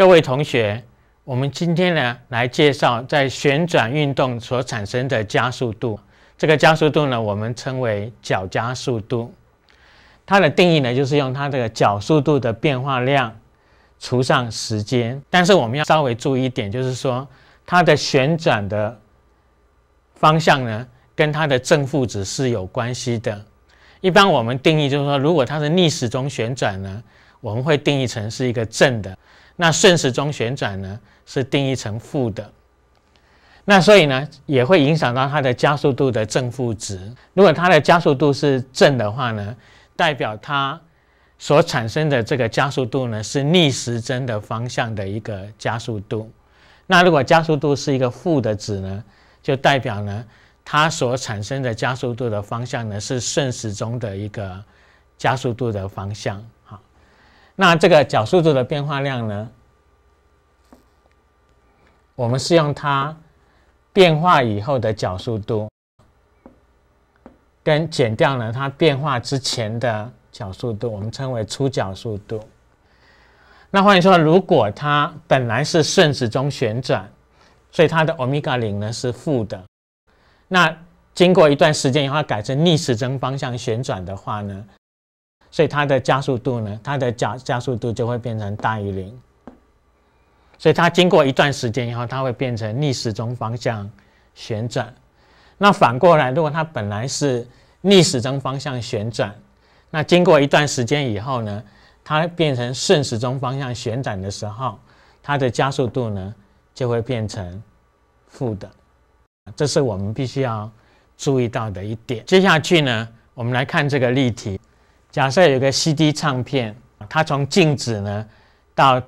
各位同学，我们今天呢来介绍在旋转运动所产生的加速度。这个加速度呢，我们称为角加速度。它的定义呢，就是用它这个角速度的变化量除上时间。但是我们要稍微注意一点，就是说它的旋转的方向呢，跟它的正负值是有关系的。一般我们定义就是说，如果它是逆时钟旋转呢，我们会定义成是一个正的。那顺时钟旋转呢，是定义成负的。那所以呢，也会影响到它的加速度的正负值。如果它的加速度是正的话呢，代表它所产生的这个加速度呢，是逆时针的方向的一个加速度。那如果加速度是一个负的值呢，就代表呢，它所产生的加速度的方向呢，是顺时钟的一个加速度的方向。那这个角速度的变化量呢？我们是用它变化以后的角速度，跟减掉了它变化之前的角速度，我们称为初角速度。那换言说，如果它本来是顺时针旋转，所以它的欧米伽零呢是负的。那经过一段时间以后，改成逆时针方向旋转的话呢？所以它的加速度呢，它的加加速度就会变成大于零。所以它经过一段时间以后，它会变成逆时针方向旋转。那反过来，如果它本来是逆时针方向旋转，那经过一段时间以后呢，它变成顺时针方向旋转的时候，它的加速度呢就会变成负的。这是我们必须要注意到的一点。接下去呢，我们来看这个例题。假设有个 CD 唱片，它从静止呢，到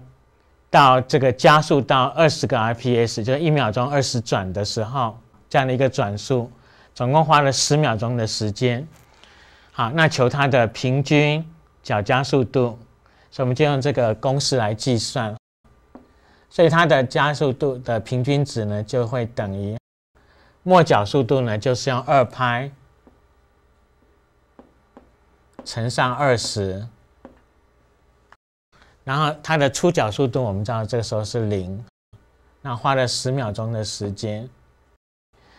到这个加速到二十个 RPS，就是一秒钟二十转的时候，这样的一个转速，总共花了十秒钟的时间。好，那求它的平均角加速度，所以我们就用这个公式来计算。所以它的加速度的平均值呢，就会等于末角速度呢，就是用二拍。乘上二十，然后它的初角速度我们知道这个时候是零，那花了十秒钟的时间，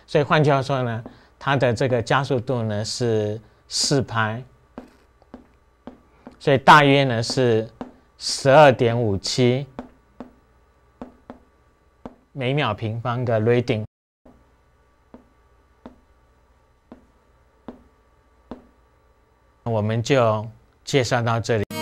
所以换句话说呢，它的这个加速度呢是四拍，所以大约呢是十二点五七每秒平方的 r e a d i n g 我们就介绍到这里。